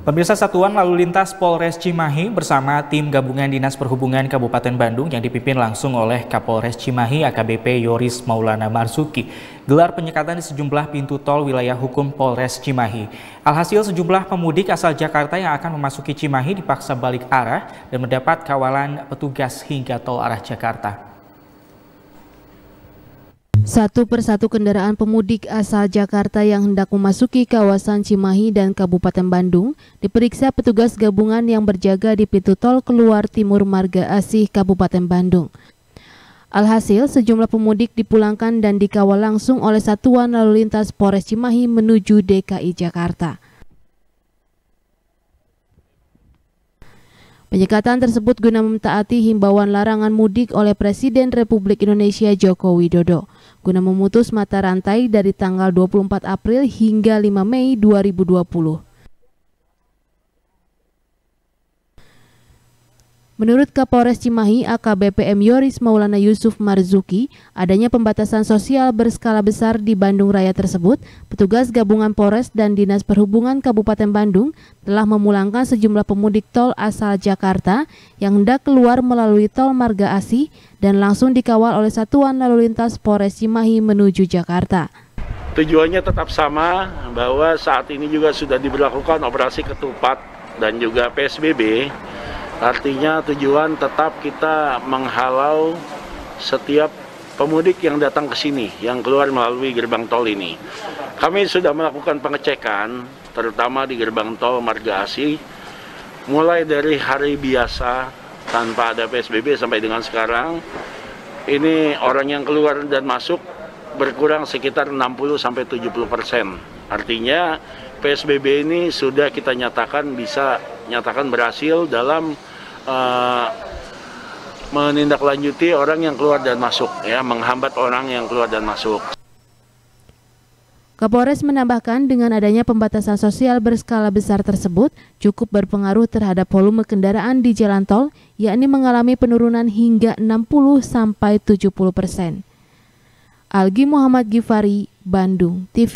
Pemirsa Satuan Lalu Lintas Polres Cimahi bersama tim gabungan Dinas Perhubungan Kabupaten Bandung yang dipimpin langsung oleh Kapolres Cimahi AKBP Yoris Maulana Marzuki gelar penyekatan di sejumlah pintu tol wilayah hukum Polres Cimahi. Alhasil sejumlah pemudik asal Jakarta yang akan memasuki Cimahi dipaksa balik arah dan mendapat kawalan petugas hingga tol arah Jakarta. Satu persatu kendaraan pemudik asal Jakarta yang hendak memasuki kawasan Cimahi dan Kabupaten Bandung diperiksa petugas gabungan yang berjaga di pintu tol keluar timur Marga Asih Kabupaten Bandung. Alhasil, sejumlah pemudik dipulangkan dan dikawal langsung oleh Satuan Lalu Lintas Polres Cimahi menuju DKI Jakarta. Penyekatan tersebut guna mentaati himbauan larangan mudik oleh Presiden Republik Indonesia Joko Widodo guna memutus mata rantai dari tanggal 24 April hingga 5 Mei 2020. Menurut Kapolres Cimahi AKBPM Yoris Maulana Yusuf Marzuki, adanya pembatasan sosial berskala besar di Bandung Raya tersebut, petugas gabungan Polres dan Dinas Perhubungan Kabupaten Bandung telah memulangkan sejumlah pemudik tol asal Jakarta yang hendak keluar melalui tol Marga Asi dan langsung dikawal oleh Satuan Lalu Lintas Polres Cimahi menuju Jakarta. Tujuannya tetap sama bahwa saat ini juga sudah diberlakukan operasi ketupat dan juga PSBB Artinya tujuan tetap kita menghalau setiap pemudik yang datang ke sini, yang keluar melalui gerbang tol ini. Kami sudah melakukan pengecekan, terutama di gerbang tol Marga Asi, mulai dari hari biasa tanpa ada PSBB sampai dengan sekarang, ini orang yang keluar dan masuk berkurang sekitar 60 sampai 70 persen. Artinya PSBB ini sudah kita nyatakan bisa nyatakan berhasil dalam uh, menindaklanjuti orang yang keluar dan masuk ya menghambat orang yang keluar dan masuk. Kapolres menambahkan dengan adanya pembatasan sosial berskala besar tersebut cukup berpengaruh terhadap volume kendaraan di jalan tol, yakni mengalami penurunan hingga 60 sampai 70 persen. Algi Muhammad Gifari, Bandung TV.